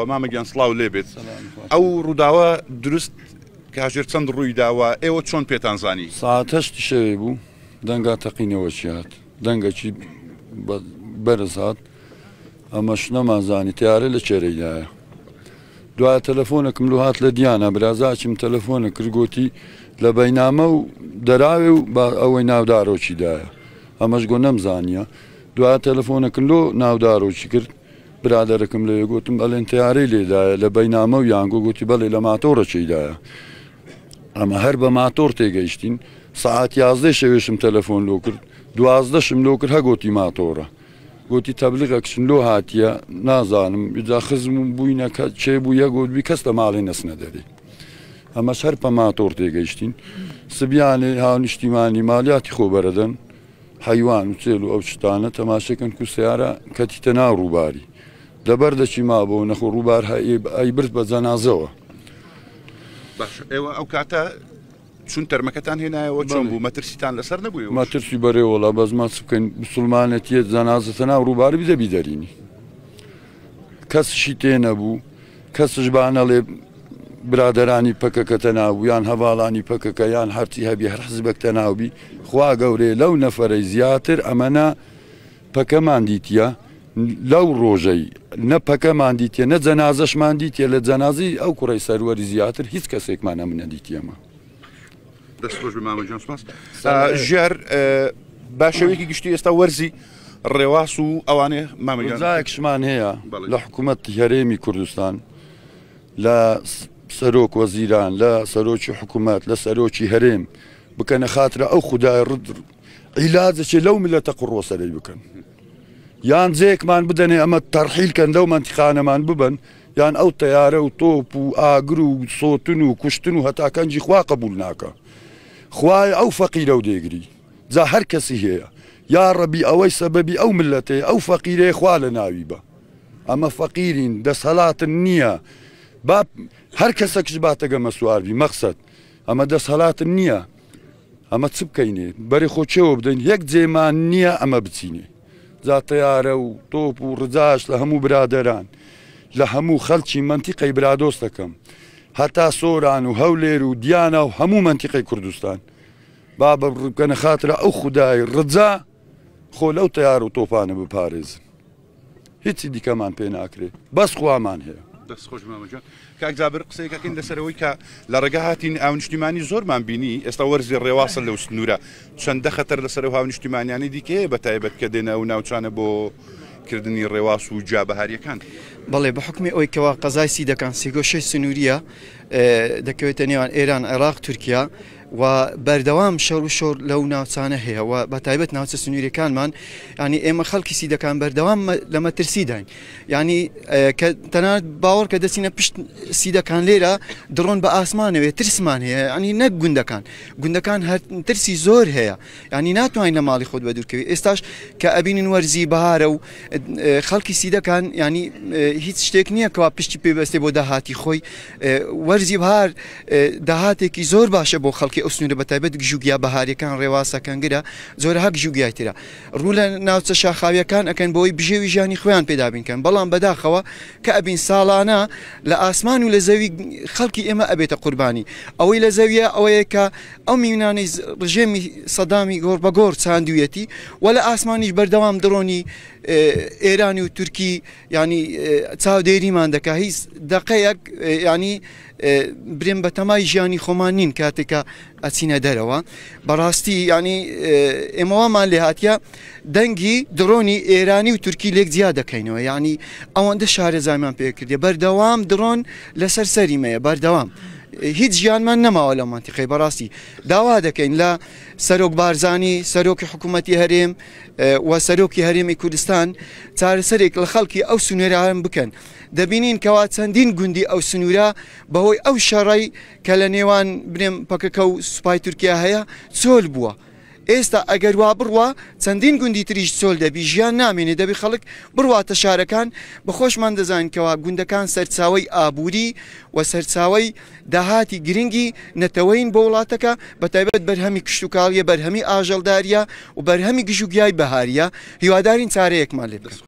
ئەوە مامەگەیان سلااو لێ بێت ئەو ڕووداوە دروست کاژێر چەند ڕوویداوە ئێوە چۆن پێتان زانی ساعتەشتی شەوێ بوو دەنگا تەقینەوە چیات دەنگەکی بەرزات ئەمەش نەمازانی تیارە لە چێرەیدایە دوای تەلەفۆنەکەم لو هاات لە دیانە برازاچم تەلەفۆنە کردگۆتی لە بەینامە و دەراوێ و ئەوەی ناودارۆکی دایە ئەمەش گۆ نەمزانە دوای تەلەفۆنەکردۆ ناودارۆکی کرد برادەرەکەم لێ گوتم ئەلێن تیاری لێدایە لە بەینامە و یانگۆ گوتی بەڵێ لە ماتۆڕەچیدایە ئەمە هەر بە ماتۆر تێگەیشتین سعات یازدە شەوێشم تەلەفۆن لۆ کرد دوازدەشم لۆ کرد هەگۆتی ماتۆرە گوتی تەبلیغ ئەکسن لۆ هاتیە نازانم بدا خزم و بووینەکە چێ بوو یە گۆتبی کەس لە ماڵی نەسنە دەری ئەمە هەر پە ماتۆر تێگەیشتین سبیانێ هاونیشتیمانی مالیاتی خۆبەرەدەن حیوان و چێل و ئەو شتانە تەماشەکەن کو سیارە کەتیتە ناو ڕووباری دەبەردەچی مابوو نەخۆ ڕووبار ئەیبرد بە جەنازەوە ئێوە ئەو کاتە چون تەرمەکەتان هێنایەوە چۆن بوو مەترسیتان لەسەر نەبووی مەترسی بەرێوەڵا بەزما بکەین مسلمانەتیە جەنازەتە ناو ڕووبار بدەبی دەرینی کەسشی تێ نەبوو کەسش بانەڵێ برادرانی پەکەکەتە نابوو یان هەواڵانی پەکەکە یان هەرتی هەبی هەرحزبەکتە ناوبی خوا گەورێ لەو نەفەرەی زیاتر ئەمەنا پەکەمان دیتە لەو ڕۆژەی نەپەکەمان دیتێ نە جەنازەشمان دیتێ لە جەنازی ئەو کوڕی سەروەری زیاتر هیچ کەسێکمانە منە دیتیەمە ژێر باشەوێکی گشتی ئێستا وەرزی ڕێواس و ئەوانێ مامەزایەکشمان هەیە لە حکوومەت هەرێمی کوردستان لە سەرۆک وەزیران لە سەرۆکی حکوومەت لە سەرۆکی هەرێم بکەنە خاترە ئەو خدای ڕدر عیلازەچێ لەو ملەتە قڕۆسەرەی بکەن. یان جێکمان بدەنێ ئەمە تەرحیلکەندە و منتیخانەمان ببن یان ئەو تەیارە و تۆپ و ئاگر و سۆتن و کوشتن و هەتاکەنجی خوا قبول ناکە خوای ئەو فەقیرە و دێگری جا هەر کەسی هەیە یا ڕەبی ئەوەی سەبەبی ئەو ملەتێ ئەو فەقیرێ خوا لە ناوی بە ئەمە فەقیرین دەسەڵاتن نییە با هەر کەسەکش باتەگە مەسواربی مەقصد ئەمە دەسەڵاتن نییە ئەمە چ بکەینێ بەری خۆچەوە بدەین یەک جێمان نییە ئەمە بچینێ زاتەیارە و تۆپ و ڕزاش لە هەموو برادەران لە هەموو خەلکی منتیقی برادۆست دەکەم هەتا سۆران و هەولێر و دیانە و هەموو منتیقی کوردستان با بڕکەنە خاترە ئەو خودای ڕزا خۆ لەو تەیار و تۆپانە بپارێزن هیچی دیکەمان پێ ناکرێت بەس خوامان هەیە دەست خۆش مامەجان کاکزابر قسەیەکەکەن لەسەرەوەی کە لە ڕێگە هاتین ئاونشتیمانی زۆرمان بینی ئێستا وەرزی ڕێواسە لەو سنوورە چەندە خەتەر لەسەر هاونشتیمانیانی دیکێ بە تایبەت کە دێنە و ناوچانە بۆ کردنی ڕێواس و جابەهاریەکان بەڵێ بە حکمی ئەوی کەوا قەزای سی دەکان سیگۆشەی سنووریە دەکەوێتە نێوان ئێران عێراق تورکیا و بەردەوام شەڕ و شۆر لەو ناوچانە هەیەەوە بە تایبەت ناوچە سنووریەکانمان ینی ئێمە خەڵکی سیدەکان بەردەوام لە مەترسیداین ینی تەنات باوەڕ کە دەچینە پشت سیدەکان لێرە دڕۆن بە ئاسمانەوێ ترسمان هەیە ینی نەک گوندەکان گوندەکان ترسی زۆر هەیە ینی ناتوانین لە ماڵی خۆت بە دوورکەوی ئێستاش کە ئەبینین وەرزی بەهارە و خەڵکی سیدەکان ینی هیچ شتێک نییە کەوا پشتی پێبەستێ بۆ داهاتی خۆی وەرزی بهار داهاتێکی زۆر باشە بۆ خەڵکی کە ئەو سنوورە بەتایبەت گژوگیا بەهاریەکان ڕێواسەکەنگرە زۆرە هەک ژوگیای تررا ڕوو لە ناوچە شاخاویەکان ئەکەن بۆی بژێوی ژانی خۆیان پێدابینکەن بەڵام بەداخەوە کە ئەبین ساڵانە لە ئاسمان و لە زەوی خەڵکی ئێمە ئەبێتە قوربانی ئەوەی لە زەویە ئەوەیە کە ئەو میونانەی ڕژێمی سەدامی گۆر بە گۆر چاندویەتی و لە ئاسمانیش بەردەوام درۆنی ئێرانی و تورکی ینی چاودێریمان دەکە هیچ دقەیەک ینی برێن بە تەمای ژیانی خۆمان نین کاتێکە ئەچینە دەرەوە بەڕاستی ینی ئێمەوامان لێهاتیە دەنگی درۆنی ئێرانی و تورکی لێک جیا دەکەینەوە ینی ئەوەندە شارە زایمان پێکردێ بەردەوام درۆن لەسەر سەریمەیە بەردەوام. هیچ ژیانمان نەماوە لە مانتیقی بەڕاستی داوا دەکەین لە سەرۆک بارزانانی سەرۆکی حکوومەتتی هەرێم و سەرۆکی هەرێمی کوردستان چارەسەرێک لە خەڵکی ئەو سنوێران بکەن دەبینین کەوا چەندین گوندی ئەو سنوورە بەهۆی ئەو شەڕی کە لە نێوان بنێم پەکەکە و سوپای تورکیا هەیە چۆل بووە. ئێستا ئەگەر وا بڕوە چەندین گوندی تریش سۆل دەبی ژیان نامێنێ دەبی خەڵک بڕواتە شارەکان بەخۆشمان دەزانکەوە گوندەکان سەرچاوی ئابووری و سەرچاوی داهاتی گرنگی نەتەوەین بۆ وڵاتەکە بە تایبەت بەرهەمی کشتتوکاڵیە بەرهەمی ئاژەڵداریە و بەرهەمی گژوگیای بەهاریە هیوادارین چارەیەکمان لێ بکەن